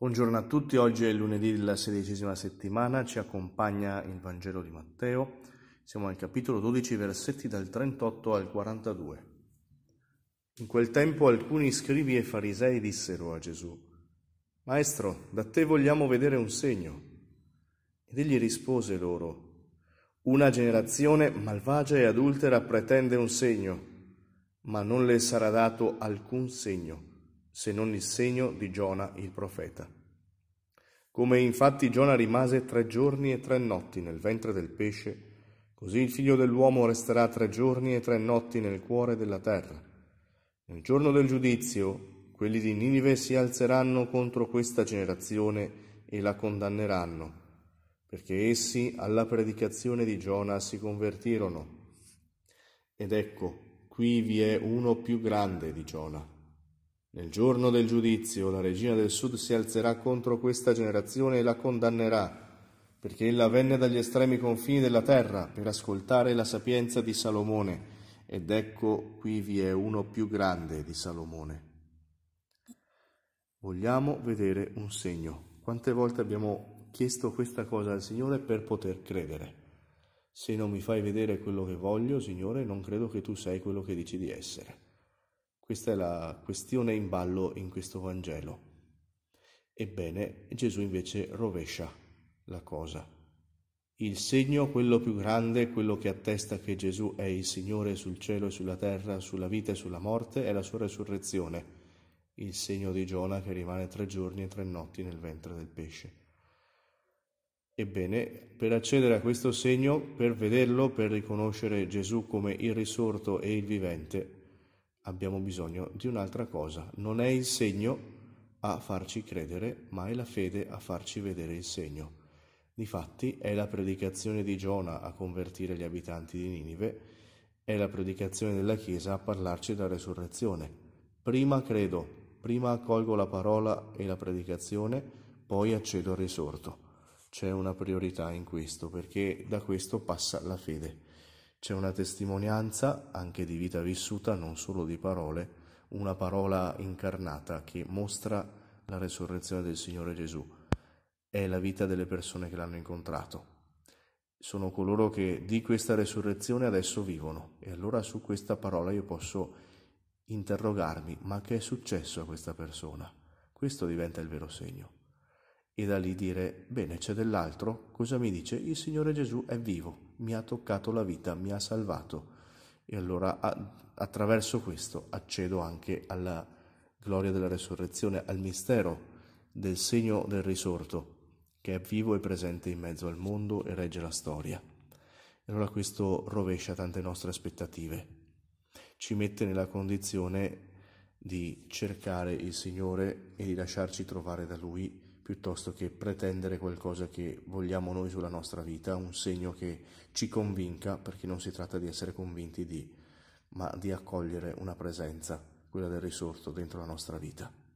Buongiorno a tutti, oggi è lunedì della sedicesima settimana, ci accompagna il Vangelo di Matteo, siamo al capitolo 12, versetti dal 38 al 42. In quel tempo alcuni scrivi e farisei dissero a Gesù, Maestro, da te vogliamo vedere un segno. Ed egli rispose loro, Una generazione malvagia e adultera pretende un segno, ma non le sarà dato alcun segno se non il segno di Giona il profeta. Come infatti Giona rimase tre giorni e tre notti nel ventre del pesce, così il figlio dell'uomo resterà tre giorni e tre notti nel cuore della terra. Nel giorno del giudizio, quelli di Ninive si alzeranno contro questa generazione e la condanneranno, perché essi alla predicazione di Giona si convertirono. Ed ecco, qui vi è uno più grande di Giona. Nel giorno del giudizio la regina del sud si alzerà contro questa generazione e la condannerà, perché ella venne dagli estremi confini della terra per ascoltare la sapienza di Salomone, ed ecco qui vi è uno più grande di Salomone. Vogliamo vedere un segno. Quante volte abbiamo chiesto questa cosa al Signore per poter credere? Se non mi fai vedere quello che voglio, Signore, non credo che tu sei quello che dici di essere. Questa è la questione in ballo in questo Vangelo. Ebbene, Gesù invece rovescia la cosa. Il segno, quello più grande, quello che attesta che Gesù è il Signore sul cielo e sulla terra, sulla vita e sulla morte, è la sua resurrezione, il segno di Giona che rimane tre giorni e tre notti nel ventre del pesce. Ebbene, per accedere a questo segno, per vederlo, per riconoscere Gesù come il risorto e il vivente, abbiamo bisogno di un'altra cosa. Non è il segno a farci credere, ma è la fede a farci vedere il segno. Difatti è la predicazione di Giona a convertire gli abitanti di Ninive, è la predicazione della Chiesa a parlarci della resurrezione. Prima credo, prima accolgo la parola e la predicazione, poi accedo al risorto. C'è una priorità in questo, perché da questo passa la fede. C'è una testimonianza anche di vita vissuta, non solo di parole, una parola incarnata che mostra la resurrezione del Signore Gesù. È la vita delle persone che l'hanno incontrato. Sono coloro che di questa resurrezione adesso vivono. E allora su questa parola io posso interrogarmi, ma che è successo a questa persona? Questo diventa il vero segno. E da lì dire, bene, c'è dell'altro? Cosa mi dice? Il Signore Gesù è vivo, mi ha toccato la vita, mi ha salvato. E allora a, attraverso questo accedo anche alla gloria della resurrezione, al mistero del segno del risorto, che è vivo e presente in mezzo al mondo e regge la storia. E allora questo rovescia tante nostre aspettative, ci mette nella condizione di cercare il Signore e di lasciarci trovare da Lui piuttosto che pretendere qualcosa che vogliamo noi sulla nostra vita, un segno che ci convinca, perché non si tratta di essere convinti di, ma di accogliere una presenza, quella del risorto, dentro la nostra vita.